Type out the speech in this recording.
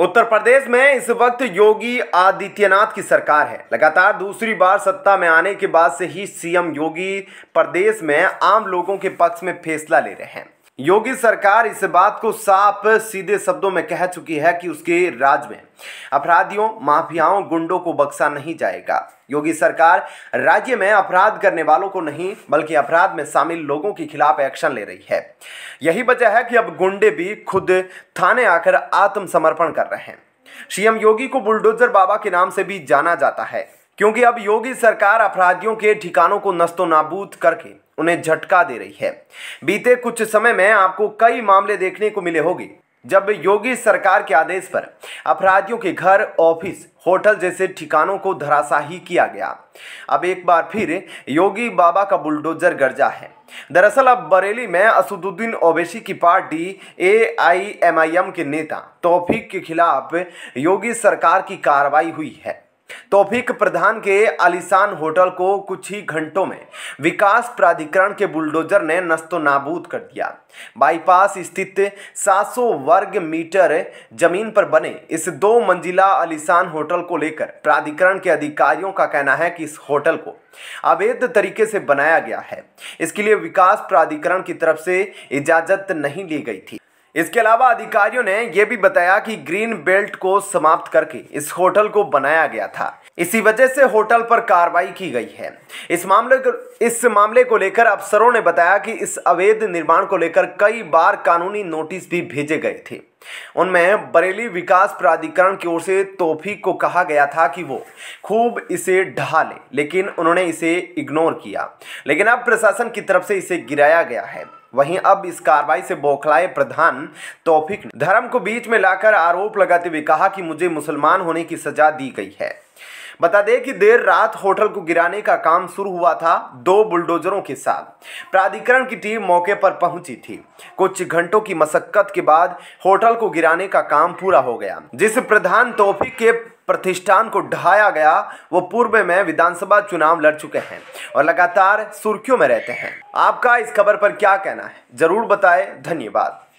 उत्तर प्रदेश में इस वक्त योगी आदित्यनाथ की सरकार है लगातार दूसरी बार सत्ता में आने के बाद से ही सीएम योगी प्रदेश में आम लोगों के पक्ष में फैसला ले रहे हैं योगी सरकार इस बात को साफ सीधे शब्दों में कह चुकी है कि उसके राज्य में अपराधियों माफियाओं गुंडों को बक्सा नहीं जाएगा योगी सरकार राज्य में अपराध करने वालों को नहीं बल्कि अपराध में शामिल लोगों के खिलाफ एक्शन ले रही है यही वजह है कि अब गुंडे भी खुद थाने आकर आत्मसमर्पण कर रहे हैं सीएम योगी को बुलडोजर बाबा के नाम से भी जाना जाता है क्योंकि अब योगी सरकार अपराधियों के ठिकानों को नस्तो नाबूद करके उन्हें झटका दे रही है बीते कुछ समय में आपको कई मामले देखने को मिले होगी जब योगी सरकार के आदेश पर अपराधियों के घर ऑफिस होटल जैसे ठिकानों को धराशाही किया गया अब एक बार फिर योगी बाबा का बुलडोजर गर्जा है दरअसल अब बरेली में असदुद्दीन ओवैसी की पार्टी एआईएमआईएम के नेता तौफीक के खिलाफ योगी सरकार की कार्रवाई हुई है तोफिक प्रधान के आलिशान होटल को कुछ ही घंटों में विकास प्राधिकरण के बुलडोजर ने नस्तो नाबूद कर दिया बाईपास स्थित 700 वर्ग मीटर जमीन पर बने इस दो मंजिला आलिशान होटल को लेकर प्राधिकरण के अधिकारियों का कहना है कि इस होटल को अवैध तरीके से बनाया गया है इसके लिए विकास प्राधिकरण की तरफ से इजाजत नहीं ली गई थी इसके अलावा अधिकारियों ने यह भी बताया कि ग्रीन बेल्ट को समाप्त करके इस होटल को बनाया गया था इसी वजह से होटल पर कार्रवाई की गई है इस मामले को इस मामले को लेकर अफसरों ने बताया कि इस अवैध निर्माण को लेकर कई बार कानूनी नोटिस भी भेजे गए थे उनमें बरेली विकास प्राधिकरण की ओर से तोफी को कहा गया था कि वो खूब इसे ढहा लेकिन उन्होंने इसे इग्नोर किया लेकिन अब प्रशासन की तरफ से इसे गिराया गया है वहीं अब इस कार्रवाई से बौखलाए प्रधान तौफिक ने धर्म को बीच में लाकर आरोप लगाते हुए कहा कि मुझे मुसलमान होने की सजा दी गई है बता दें कि देर रात होटल को गिराने का काम शुरू हुआ था दो बुलडोजरों के साथ प्राधिकरण की टीम मौके पर पहुंची थी कुछ घंटों की मशक्कत के बाद होटल को गिराने का काम पूरा हो गया जिस प्रधान तोफिक के प्रतिष्ठान को ढहाया गया वो पूर्व में विधानसभा चुनाव लड़ चुके हैं और लगातार सुर्खियों में रहते हैं आपका इस खबर पर क्या कहना है जरूर बताएं धन्यवाद